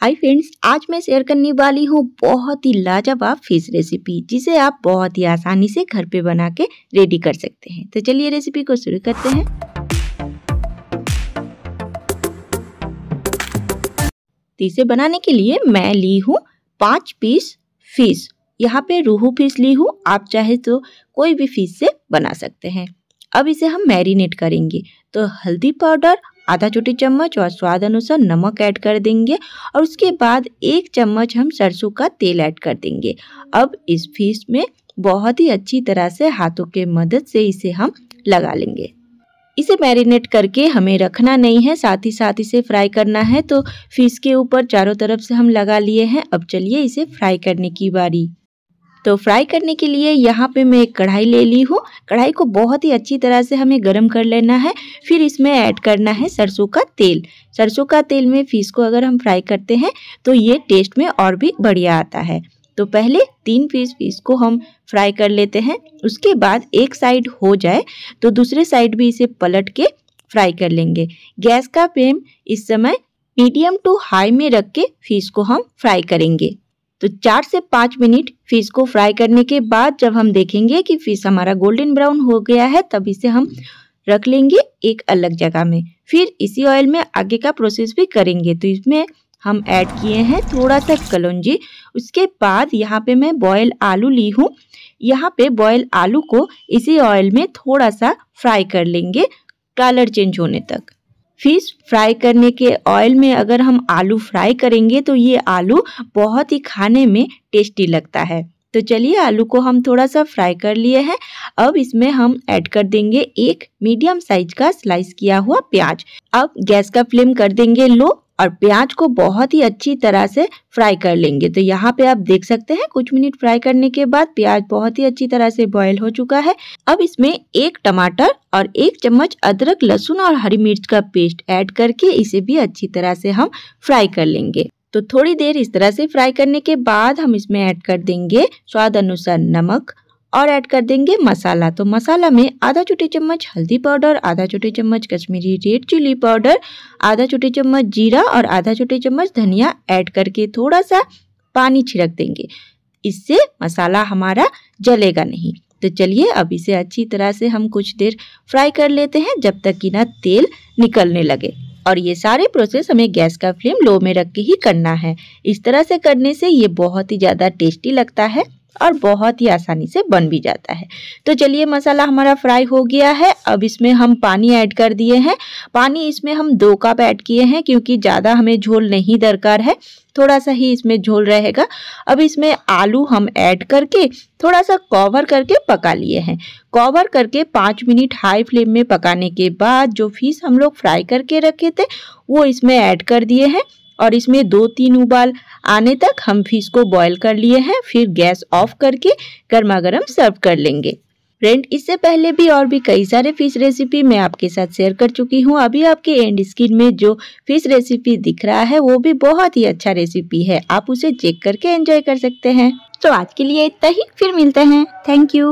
hi friends आज मैं share करने वाली हूँ बहुत ही लाजवाब फिश रेसिपी जिसे आप बहुत ही आसानी से घर पे बना के रेडी कर सकते हैं तो चलिए रेसिपी को शुरू करते हैं इसे बनाने के लिए मैं ली हूँ पांच पीस फिश यहाँ पे रूहू फिश ली हूँ आप चाहे तो कोई भी फिश से बना सकते हैं अब इसे हम मैरिनेट करेंगे तो हल्दी पाउडर आधा छोटी चम्मच और स्वाद अनुसार नमक ऐड कर देंगे और उसके बाद एक चम्मच हम सरसों का तेल ऐड कर देंगे अब इस फिश में बहुत ही अच्छी तरह से हाथों के मदद से इसे हम लगा लेंगे इसे मैरिनेट करके हमें रखना नहीं है साथ ही साथ इसे फ्राई करना है तो फिश के ऊपर चारों तरफ से हम लगा लिए हैं अब चलिए इसे फ्राई करने की बारी तो फ्राई करने के लिए यहाँ पे मैं एक कढ़ाई ले ली हूँ कढ़ाई को बहुत ही अच्छी तरह से हमें गर्म कर लेना है फिर इसमें ऐड करना है सरसों का तेल सरसों का तेल में फ़िश को अगर हम फ्राई करते हैं तो ये टेस्ट में और भी बढ़िया आता है तो पहले तीन पीस पीस को हम फ्राई कर लेते हैं उसके बाद एक साइड हो जाए तो दूसरे साइड भी इसे पलट के फ्राई कर लेंगे गैस का फ्लेम इस समय मीडियम टू हाई में रख के फीस को हम फ्राई करेंगे तो चार से पाँच मिनट फिश को फ्राई करने के बाद जब हम देखेंगे कि फिश हमारा गोल्डन ब्राउन हो गया है तब इसे हम रख लेंगे एक अलग जगह में फिर इसी ऑयल में आगे का प्रोसेस भी करेंगे तो इसमें हम ऐड किए हैं थोड़ा सा कलौजी उसके बाद यहाँ पे मैं बॉयल आलू ली हूँ यहाँ पे बॉयल आलू को इसी ऑयल में थोड़ा सा फ्राई कर लेंगे कलर चेंज होने तक फिश फ्राई करने के ऑयल में अगर हम आलू फ्राई करेंगे तो ये आलू बहुत ही खाने में टेस्टी लगता है तो चलिए आलू को हम थोड़ा सा फ्राई कर लिए हैं अब इसमें हम ऐड कर देंगे एक मीडियम साइज का स्लाइस किया हुआ प्याज अब गैस का फ्लेम कर देंगे लो और प्याज को बहुत ही अच्छी तरह से फ्राई कर लेंगे तो यहाँ पे आप देख सकते हैं कुछ मिनट फ्राई करने के बाद प्याज बहुत ही अच्छी तरह से बॉयल हो चुका है अब इसमें एक टमाटर और एक चम्मच अदरक लहसुन और हरी मिर्च का पेस्ट ऐड करके इसे भी अच्छी तरह से हम फ्राई कर लेंगे तो थोड़ी देर इस तरह से फ्राई करने के बाद हम इसमें ऐड कर देंगे स्वाद अनुसार नमक और ऐड कर देंगे मसाला तो मसाला में आधा छोटे चम्मच हल्दी पाउडर आधा छोटे चम्मच कश्मीरी रेड चिली पाउडर आधा छोटे चम्मच जीरा और आधा छोटे चम्मच धनिया ऐड करके थोड़ा सा पानी छिड़क देंगे इससे मसाला हमारा जलेगा नहीं तो चलिए अब इसे अच्छी तरह से हम कुछ देर फ्राई कर लेते हैं जब तक कि ना तेल निकलने लगे और ये सारे प्रोसेस हमें गैस का फ्लेम लो में रख के ही करना है इस तरह से करने से ये बहुत ही ज़्यादा टेस्टी लगता है और बहुत ही आसानी से बन भी जाता है तो चलिए मसाला हमारा फ्राई हो गया है अब इसमें हम पानी ऐड कर दिए हैं पानी इसमें हम दो कप ऐड किए हैं क्योंकि ज़्यादा हमें झोल नहीं दरकार है थोड़ा सा ही इसमें झोल रहेगा अब इसमें आलू हम ऐड करके थोड़ा सा कवर करके पका लिए हैं कवर करके पाँच मिनट हाई फ्लेम में पकाने के बाद जो फिश हम लोग फ्राई करके रखे थे वो इसमें ऐड कर दिए हैं और इसमें दो तीन उबाल आने तक हम फिश को बॉईल कर लिए हैं फिर गैस ऑफ करके गर्मा गर्म सर्व कर लेंगे फ्रेंड इससे पहले भी और भी कई सारे फिश रेसिपी मैं आपके साथ शेयर कर चुकी हूँ अभी आपके एंड स्क्रीन में जो फिश रेसिपी दिख रहा है वो भी बहुत ही अच्छा रेसिपी है आप उसे चेक करके एंजॉय कर सकते हैं तो आज के लिए इतना ही फिर मिलते हैं थैंक यू